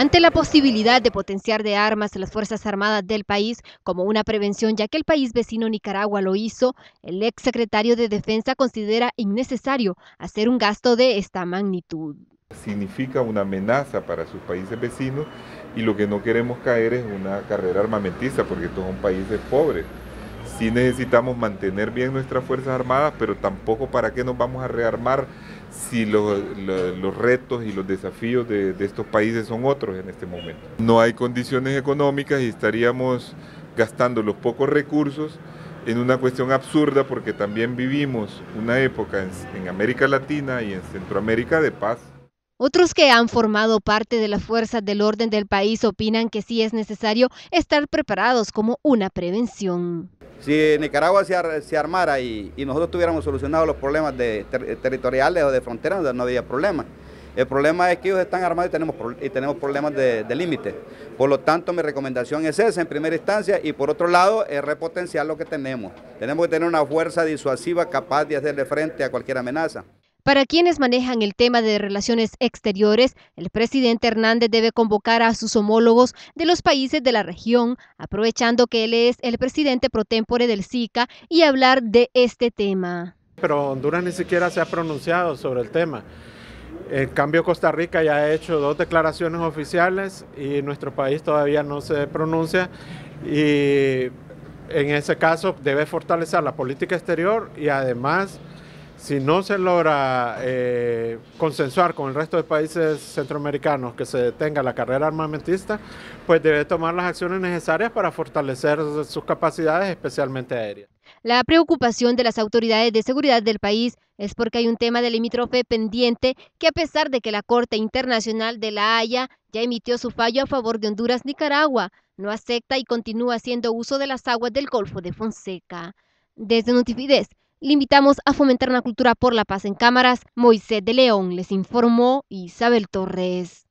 Ante la posibilidad de potenciar de armas las Fuerzas Armadas del país como una prevención, ya que el país vecino Nicaragua lo hizo, el ex secretario de Defensa considera innecesario hacer un gasto de esta magnitud. Significa una amenaza para sus países vecinos y lo que no queremos caer es una carrera armamentista, porque estos son países pobres sí necesitamos mantener bien nuestras Fuerzas Armadas, pero tampoco para qué nos vamos a rearmar si los retos y los desafíos de, estos países son otros en este momento. No hay condiciones económicas y estaríamos gastando los pocos recursos en una cuestión absurda porque también vivimos una época en América Latina y en Centroamérica de paz. Otros que han formado parte de las fuerzas del orden del país opinan que sí es necesario estar preparados como una prevención. Si Nicaragua se, armara y, nosotros tuviéramos solucionado los problemas de, territoriales o de fronteras, no había problema. El problema es que ellos están armados y tenemos, y tenemos problemas de, de límite. Por lo tanto, mi recomendación es esa en primera instancia y por otro lado es repotenciar lo que tenemos. Tenemos que tener una fuerza disuasiva capaz de hacerle frente a cualquier amenaza. Para quienes manejan el tema de relaciones exteriores, el presidente Hernández debe convocar a sus homólogos de los países de la región, aprovechando que él es el presidente pro del SICA y hablar de este tema. Pero Honduras ni siquiera se ha pronunciado sobre el tema. En cambio, Costa Rica ya ha hecho dos declaraciones oficiales y nuestro país todavía no se pronuncia. Y en ese caso debe fortalecer la política exterior y además si no se logra eh, consensuar con el resto de países centroamericanos que se detenga la carrera armamentista, pues debe tomar las acciones necesarias para fortalecer sus capacidades, especialmente aéreas. La preocupación de las autoridades de seguridad del país es porque hay un tema de limítrofe pendiente que a pesar de que la Corte Internacional de la Haya ya emitió su fallo a favor de Honduras-Nicaragua, no acepta y continúa haciendo uso de las aguas del Golfo de Fonseca. Desde Notifides, le invitamos a fomentar una cultura por la paz en cámaras. Moisés de León les informó Isabel Torres.